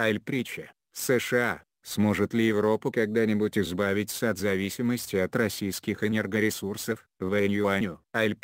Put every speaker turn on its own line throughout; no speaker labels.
Аль США, сможет ли Европа когда-нибудь избавиться от зависимости от российских энергоресурсов, Вэнь Юаню, Аль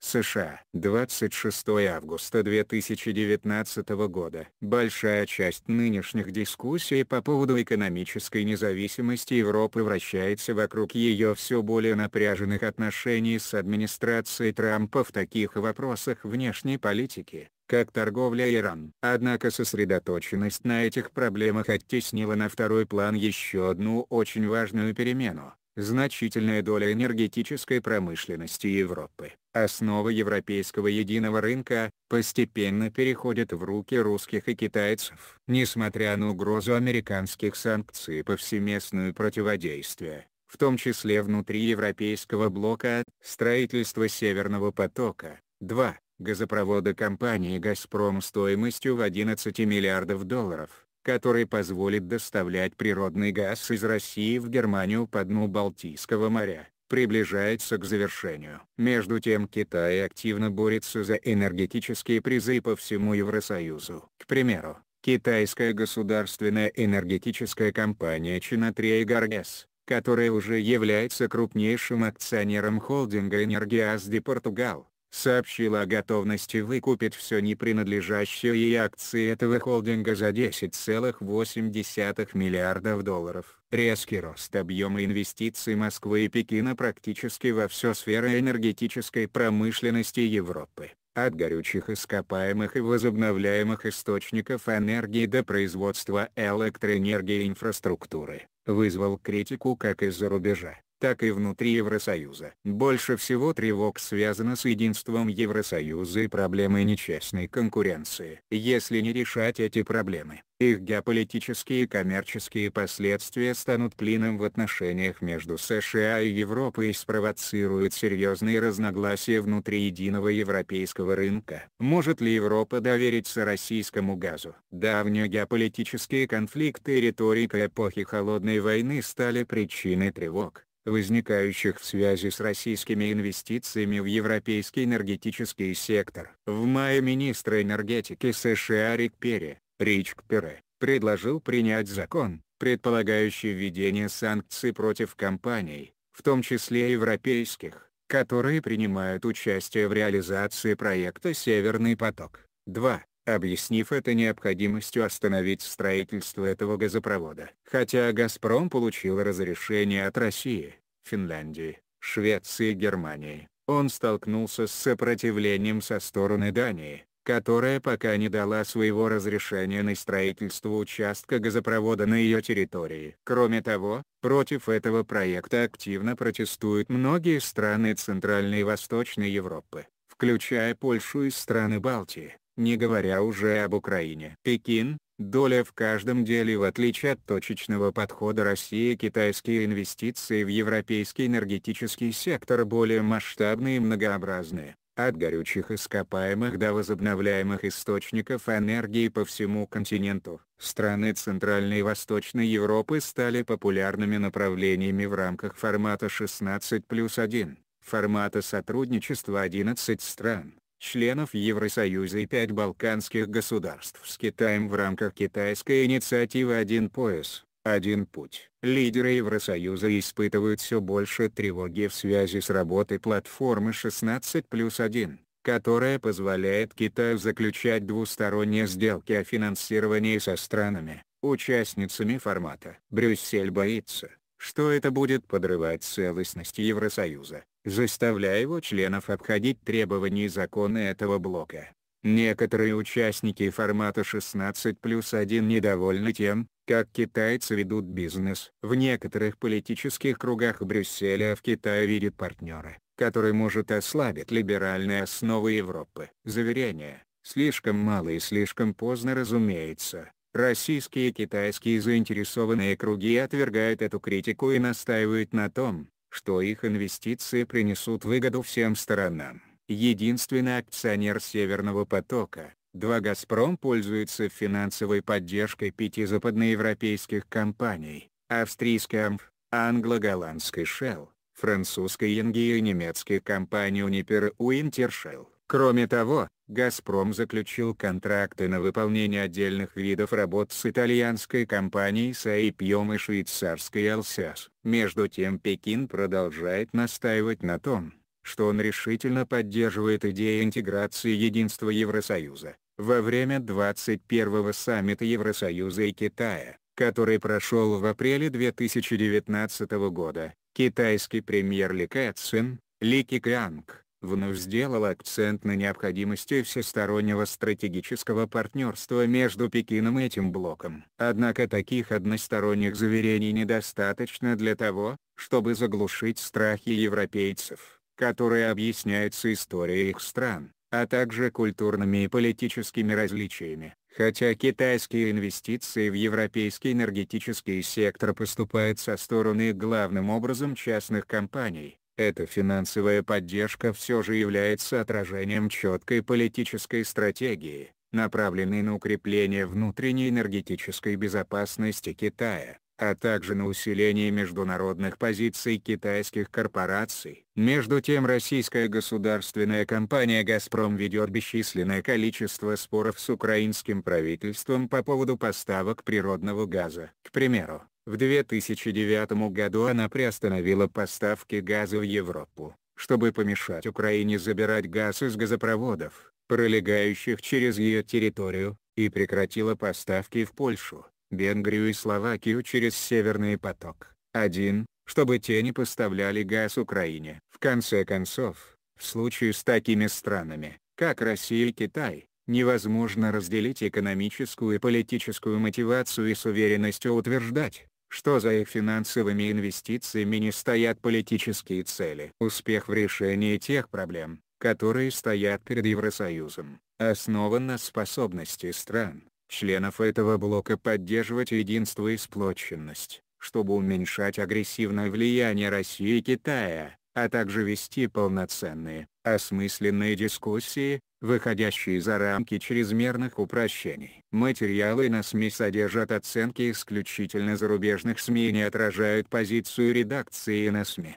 США. 26 августа 2019 года. Большая часть нынешних дискуссий по поводу экономической независимости Европы вращается вокруг ее все более напряженных отношений с администрацией Трампа в таких вопросах внешней политики, как торговля и Иран. Однако сосредоточенность на этих проблемах оттеснила на второй план еще одну очень важную перемену – значительная доля энергетической промышленности Европы. Основа европейского единого рынка постепенно переходит в руки русских и китайцев. Несмотря на угрозу американских санкций и повсеместную противодействие, в том числе внутри европейского блока, строительство Северного потока, 2, газопровода компании «Газпром» стоимостью в 11 миллиардов долларов, который позволит доставлять природный газ из России в Германию по дну Балтийского моря, приближается к завершению. Между тем Китай активно борется за энергетические призы по всему Евросоюзу. К примеру, китайская государственная энергетическая компания Чинатрия Гаргес, которая уже является крупнейшим акционером холдинга Энергиас де Португал, сообщила о готовности выкупить все непринадлежащее ей акции этого холдинга за 10,8 миллиардов долларов. Резкий рост объема инвестиций Москвы и Пекина практически во все сферы энергетической промышленности Европы от горючих ископаемых и возобновляемых источников энергии до производства электроэнергии и инфраструктуры, вызвал критику как из-за рубежа, так и внутри Евросоюза. Больше всего тревог связано с единством Евросоюза и проблемой нечестной конкуренции. Если не решать эти проблемы, их геополитические и коммерческие последствия станут клином в отношениях между США и Европой и спровоцируют серьезные разногласия внутри единого европейского рынка. Может ли Европа довериться российскому газу? Давние геополитические конфликты и риторика эпохи Холодной войны стали причиной тревог возникающих в связи с российскими инвестициями в европейский энергетический сектор. В мае министр энергетики США Рик Перри, Ричк Пере, предложил принять закон, предполагающий введение санкций против компаний, в том числе европейских, которые принимают участие в реализации проекта «Северный поток-2» объяснив это необходимостью остановить строительство этого газопровода. Хотя «Газпром» получил разрешение от России, Финляндии, Швеции и Германии, он столкнулся с сопротивлением со стороны Дании, которая пока не дала своего разрешения на строительство участка газопровода на ее территории. Кроме того, против этого проекта активно протестуют многие страны Центральной и Восточной Европы, включая Польшу и страны Балтии не говоря уже об Украине. Пекин, доля в каждом деле в отличие от точечного подхода России китайские инвестиции в европейский энергетический сектор более масштабные и многообразные. От горючих ископаемых до возобновляемых источников энергии по всему континенту, страны Центральной и Восточной Европы стали популярными направлениями в рамках формата 16 плюс 1, формата сотрудничества 11 стран членов Евросоюза и пять балканских государств с Китаем в рамках китайской инициативы «Один пояс, один путь». Лидеры Евросоюза испытывают все больше тревоги в связи с работой платформы 16 плюс 1 которая позволяет Китаю заключать двусторонние сделки о финансировании со странами, участницами формата. Брюссель боится, что это будет подрывать целостность Евросоюза, заставляя его членов обходить требования и законы этого блока. Некоторые участники формата 16 плюс 1 недовольны тем, как китайцы ведут бизнес. В некоторых политических кругах Брюсселя а в Китае видят партнера, который может ослабить либеральные основы Европы. Заверения, слишком мало и слишком поздно разумеется. Российские и китайские заинтересованные круги отвергают эту критику и настаивают на том, что их инвестиции принесут выгоду всем сторонам. Единственный акционер «Северного потока», 2 «Газпром» пользуется финансовой поддержкой пяти западноевропейских компаний, австрийской «Амф», англо-голландской Shell, французской «Янги» и немецкой компании «Унипер Уинтершелл». Кроме того, «Газпром» заключил контракты на выполнение отдельных видов работ с итальянской компанией «Саипьем» и швейцарской «Алсяс». Между тем Пекин продолжает настаивать на том, что он решительно поддерживает идею интеграции единства Евросоюза. Во время 21-го саммита Евросоюза и Китая, который прошел в апреле 2019 года, китайский премьер Ли Кэтсен, Ли Кикианг, вновь сделал акцент на необходимости всестороннего стратегического партнерства между Пекином и этим блоком. Однако таких односторонних заверений недостаточно для того, чтобы заглушить страхи европейцев, которые объясняются историей их стран, а также культурными и политическими различиями. Хотя китайские инвестиции в европейский энергетический сектор поступают со стороны главным образом частных компаний, эта финансовая поддержка все же является отражением четкой политической стратегии, направленной на укрепление внутренней энергетической безопасности Китая, а также на усиление международных позиций китайских корпораций. Между тем российская государственная компания «Газпром» ведет бесчисленное количество споров с украинским правительством по поводу поставок природного газа. К примеру, в 2009 году она приостановила поставки газа в Европу, чтобы помешать Украине забирать газ из газопроводов, пролегающих через ее территорию, и прекратила поставки в Польшу, Венгрию и Словакию через Северный поток-1, чтобы те не поставляли газ Украине. В конце концов, в случае с такими странами, как Россия и Китай, невозможно разделить экономическую и политическую мотивацию и с уверенностью утверждать, что за их финансовыми инвестициями не стоят политические цели. Успех в решении тех проблем, которые стоят перед Евросоюзом, основан на способности стран, членов этого блока поддерживать единство и сплоченность, чтобы уменьшать агрессивное влияние России и Китая, а также вести полноценные, осмысленные дискуссии, выходящие за рамки чрезмерных упрощений. Материалы на СМИ содержат оценки исключительно зарубежных СМИ и не отражают позицию редакции на СМИ.